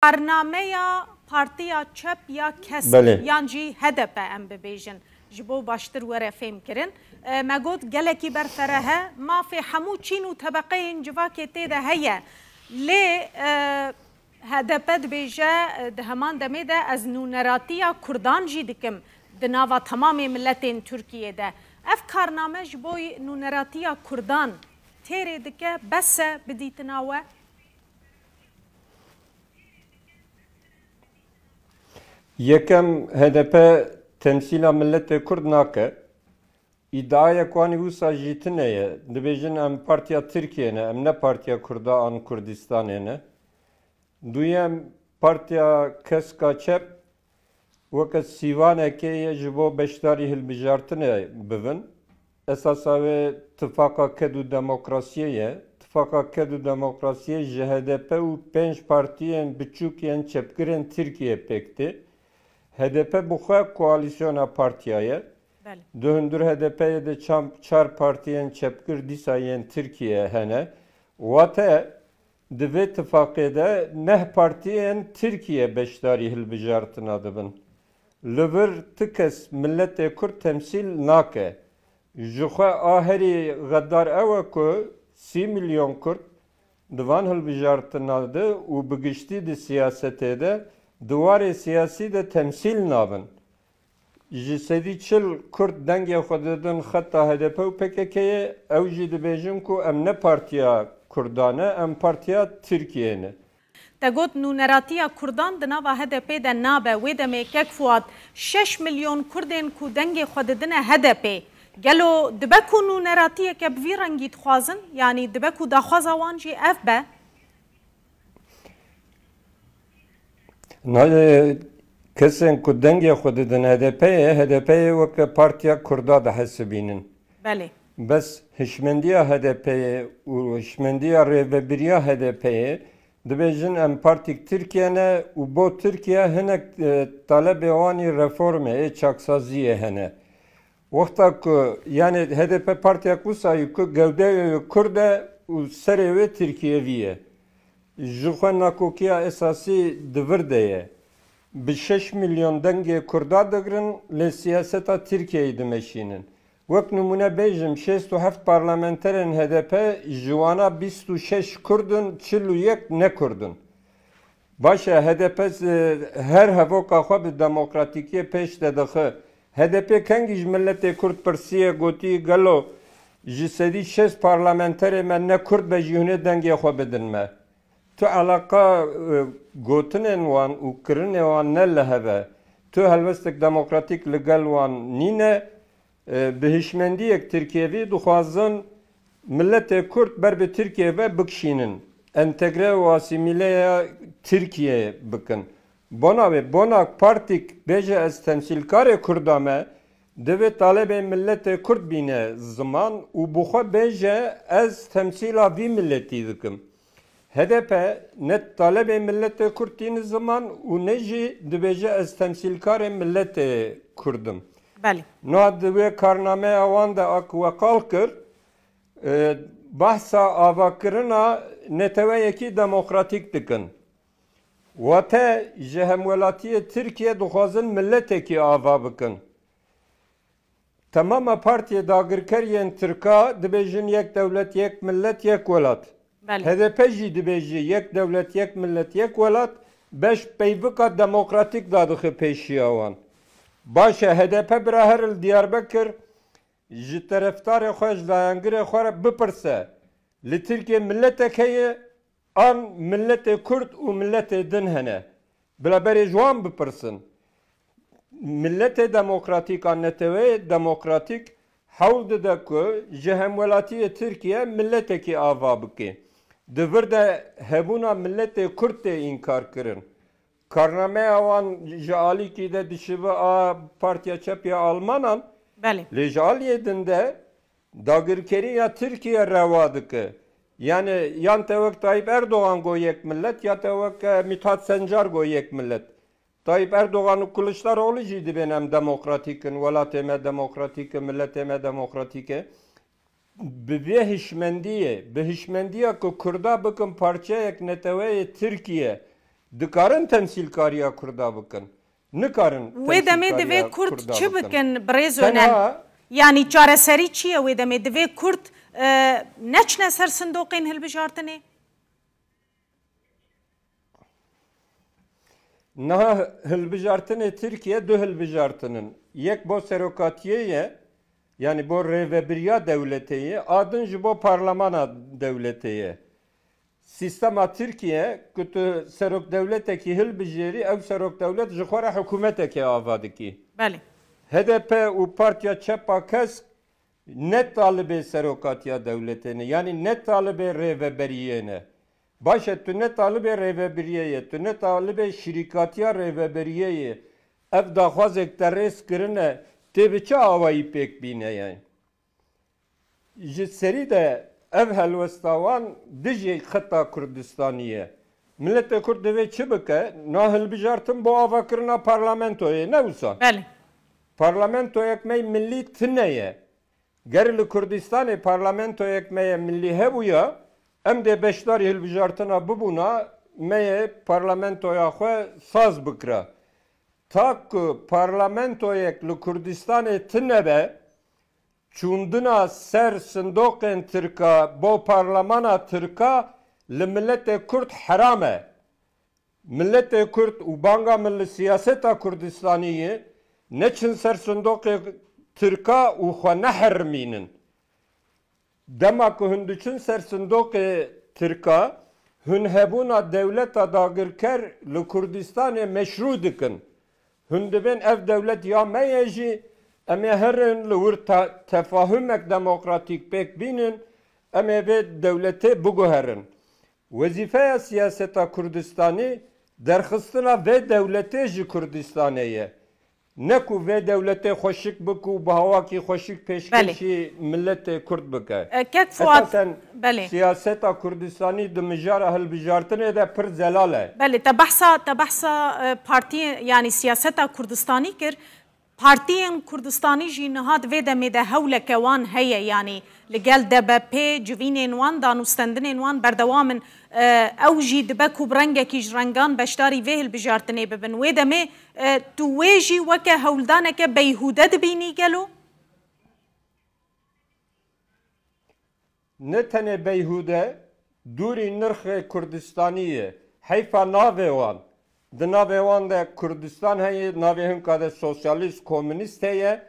برنامه یا پارتی یا چپ یا کس بله. یان جی هدف ام ببیجن جبو باشتر وره فهم کرن مگود گلکی برفره ما فی همو چین و طبقه انجوا که تیده هیه لی هدفت بیجه ده همان دمه ده از نونراتی یا کردان جی دکم دناوا تمام ملت ترکیه ده اف کارنامه جبوی نونراتی یا کردان تیره دکه بسه بدیتناوه Yekem HDP تەمسیلا milletê e Kurd nake îdaya Kuanî wisa jî tineye dibêjin em partiya Tirkiyê ne em ne partiya Kurda an Kurdistanê ne duyem partiya keska çep weke sîvanekê ye ji bo beşdarî hilbijartinê bivin esasa wê tifaka ked û demokrasiyê ye tifaka ked û demokrasiyê ji HDP û pênc partiyên biçûkên çepkirên Tirkiyê HDP bu buha koalisyona partiyaye. Bəli. Döndür HDP'ye de çam, çar partiyen çepkir disayen Türkiye hene. Vate dive tifakede neh partiyen Türkiye beşdari hilbicartın adıbın. Lüvür tıkes millete kur temsil nake. Juxa ahiri gaddar eva e ku 3 milyon kurt divan hilbicartın adı u bigişti di siyasete de دوارê siyasî de temsîl nabin. Ji sedî çil Kurd dengê xwe didin xeta HDP û PKK'ye ew jî dibêjin ku em ne partiya Kurdan e, em partiya Tirkiye ne. Te got nûneratiya Kurdan di nava HDP de nabe wê demê kek fuat 6 milyon Kurdên ku dengê xwe didine HDP. Gelo dibe ku nûneratiyeke bi vî rengî dixwazin yanî dibe ku daxwaza wan jî ev be kesên ku dengê xwe didin HDPyê HDPyê weke Partiya Kurda de hesibînin. Belê. Bes hişmendiya HDPyê û hişmendiya rêvebiriya HDPyê dibêjin em Partik Tirkiye ne û bo Tirkiye hinek e, talebê wanî reformê ê e, çaksaziyê hene. Wexta ku yani HDP Partiya Kusa ku gewdeyê Kurd e û serê viye. Jixwe nakokiya esasî di vir de ye. Bi 6 milyon dengê Kurda digirin lê siyaseta Tirkiyeyê dimeşînin. Wek numune bêjim 67 parlamenterên HDP ji wana 26 Kurdun 41 ne Kurdun. Başa HDP her hava kahve bi demokratîkiyê pêş de HDP kengî ji milletê Kurd pirsiye gotî gelo ji sedî şest ne Kurd be jî hûnê dengê Tu alaka e, gotinên wan û kirinê wan ne lehebe. Tu helvestek demokratik li gel wan nîne e, bihişmendiyek Tirkiyevî dixwazin milletê Kurd ber bi Tirkiye ve bikişînin. Entegre û asîmîleya Tirkiyeyê bikin. Bona ve bonak partik beje ez temsilkarê Kurda me, Divê talebê milletê Kurd bîne ziman û bixwe bêje ez temsîla vî milletî dikim. HDP ne talebe millete Kurdiyeni zaman u ne jî dibêje ez temsîlkarê milletê Kurdim. Belî. Nuha divê karnameya wan de akweqal kir e, bahsa avakirina neteweyekî demokratîk dikin. Wate ji hemwelatiyê Tirkiye dixwazin milleteke ava bikin. Temama partiye dagirkeriyên Tirka dibêjin yek dewlet yek millet yek welat. HDP jî dibêje yek dewlet yek millet yek welat beş peyvika demokratîk dadixe pêşiya wan. Baş e HDP bira her il Diyarbekir ji terefdarê xwe ji dayangirê xwe re bipirse. Li Tirkiye milletek heye an milletê Kurd û milletê din hene. Bilaberê ji wan bipirsin. Milletê demokratîk an netewê demokratîk hewl dide ku ji hemwelatiyê Tirkiye milletekî ava bike. Divir de hebûna milletê Kurd tê înkar kirin. Karnameya wan ji alîkî de dişibe a Partiya Çepiya Almanan Belê. Lê ji aliyê din de dagirkeriya Tirkiye rewa dike. Yani yan tevek Tayyip Erdoğan goyek millet ya tevek e, Mithat Sencar goyek millet. Tayyip Erdoğan u Kılıçdaroğlu jî dibe hem demokratikin, welatê me demokratike, milletê me demokratike. ببێ هیشمەندیە بە هیشمەندیە کو کوردا بکەم پارچەیەک نەتەوەیە ترکیە دikarin temsîlkariya Kurda bikin nikarin wê demê divê Kurd çi bikin birêzne yanî çareserî çi ye wê demê divê Kurd e, neçne ser sindokên hilbijartını? Niha hilbijartını Türkiye, du hilbijartinin yek bo serokatiye ye yani bu revberiya devletiyi, adınca bu parlamena devletiyi. Sistema Türkiye, kutu serok devleteki hil bijeri, ev serok devlet jikora hükümeteki avadiki. Beli. HDP u partiya çepa kes ne talibe serokatiya devletini, yani ne talibe revberiyene. Baş ettu ne talibe revberiyeye, tu ne talibe şirikatiya revberiyeye. Ev dahvaz ekteres kirine, تێبچاوە پێک بینەیە ji serî de ev helwestavan dijê xeta Kurdistaniye. Milletê Kurd divê çi bike bijartın bo avakirina parlamentoyê ne Parlamentoyek me millî tune ye. Ger li Kurdistanê parlamentoyek me ye millî hebûya, em dê beşdarî hilbijartina bibûna me parlamentoya xwe saz bıkra. Tako parlamentoyek li Kurdistanê tinebe çûndina ser sindokên Tirka bo parlamana Tirka li milletê Kurd heram e. Milletê Kurd û banga min li siyaseta Kurdistaniyê neçin ser sindokê Tirka û xwe nehermînin. Dema ku hun diçin ser sindokê e Tirka, hunhebûna dewleta dagirker li Kurdistanê meşrû dikin. Hundibên ev dewletiya me ye jî em ê herin li wir tefahimek demokratîk pêk bînin em ê vê dewletê biguherin. Wezîfeya siyaseta Kurdistanî derxistina vê dewletê ji Kurdistanê ye. نکو و دولت خوشک بکو به هوا کی خوشک پیشکشی ملت کرد بکه کت فواد بله سیاست کردستانی د مجار هل بجارتن ده پر زلاله بله تبحثا تبحثا پارتی یعنی سیاست کردستانی کر پارتیên Kurdistanî jî nihat vê demê de hewleke wan heye yanî li gel DBP civînên wan danûstendinên wan berdewamin ew jî dibe ku rengekî ji rengan beşdarî vê hilbijartinê bibin wê demê tu wê jî weke hewldaneke beyhude dibînî gelo? Ne tenê beyhude dûrî nirxê Kurdistanî ye heyfa navê wan Di navê wan de Kurdistan heye, navê hin ka de sosyalîst komünîst heye,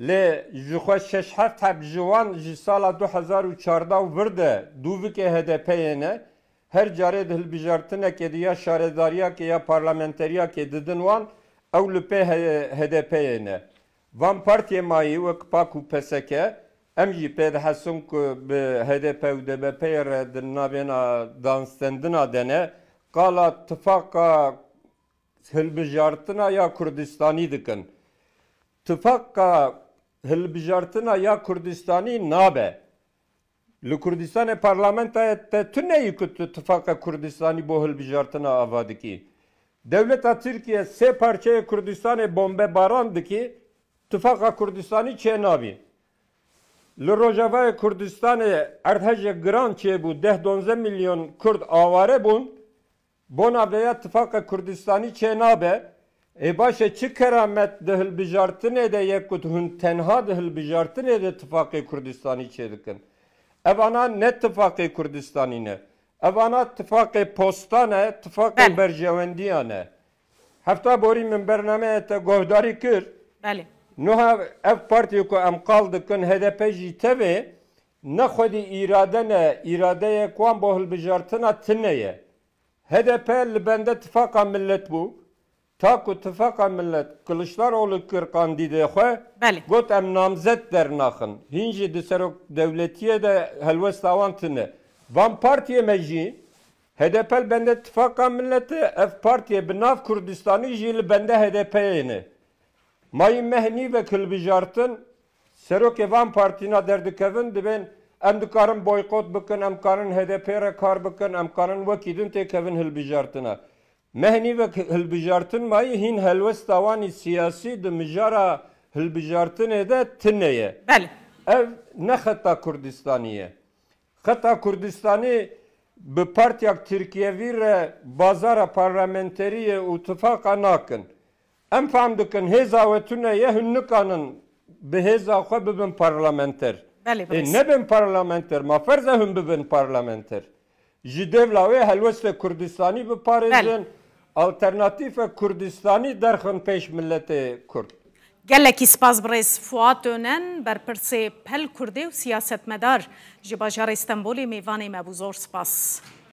lê ji xwe şeş heft heb ji wan ji sala du hezar û çarda vir de dûvikê HDP'yê ne, her carê di hilbijartinekê de ya şaredariyakê ya parlamenteriyakê didin wan, ew li pê HDP'yê ne. Van partiye mayî wek pak û peseke, em jî pê dihesin ku bi HDP û DBPyê re di navêna danstendina de ne, قال اتفاق hilbijartina ya Kurdistanî dikin. Tifaka hilbijartina ya Kurdistanî nabe. Li Kurdistanê e parlamentoya te tu neyî ku tu tifaka Kurdistanî bo hilbijartina ava dikî. Devleta Tirkiye sê parçeyê Kurdistanê e bombebaran dikî, tifaka Kurdistanî çê nabî. Li Rojavayê Kurdistanê e erdhejek giran çêbû, 10-12 milyon Kurd avare bûn, Bona beya tifaka Kurdistani çenabe e başa çi keramet dihil bijartin ede yekut hun tenha dihil bijartin ede tifakı Kurdistani çedikin. Evana ne tifakı Kurdistani ne? Evana tifakı postane, tifakı berjevendiyane. Hafta bori min bername te gohdari kir. Beli. Nuha ev partiyo ko em kal HDP jî ne xwedî iradene, iradeye kuan bo hilbijartina tune ye. HDP bende tifaka millet bu. Taku tifaka millet Kılıçdaroğlu kır kandide xwe. Got em namzet der naxın. Hinci de devletiye de helvest avantine. Van partiye meji HDP bende tifaka milleti ev partiye binav Kurdistan'ı jili bende HDP yeni. Mayın mehni ve kılbijartın Serok Evan Partisi'ne derdikevin de ben Em dikarin boykot bikin, em karin HDP re kar bikin, em karin wekîdin têkevin hilbijartina. Mehnî ve hilbijartin mayî hîn helwesta wanî siyasî di mijara hilbijartinê de tune ye. Ev ne xeta Kurdistanî ye. Xeta Kurdistanî bi partiyak Türkiye re bazara parlamenteriye û tifaka nakin. Em fehm dikin hêza we tune ye hûn nikanin bi hêza xwe bibin parlamenter. بله بس. نبن پارلمانتر ما فرض هم ببن پارلمانتر جی دولا وی هلوست کردستانی بپارزن بله. الترناتیف کردستانی درخن پیش ملت کرد گلکی سپاس برز فواد دونن بر پرسه پل کرده و سیاست مدار جباجار استنبول میوان مبوزور سپاس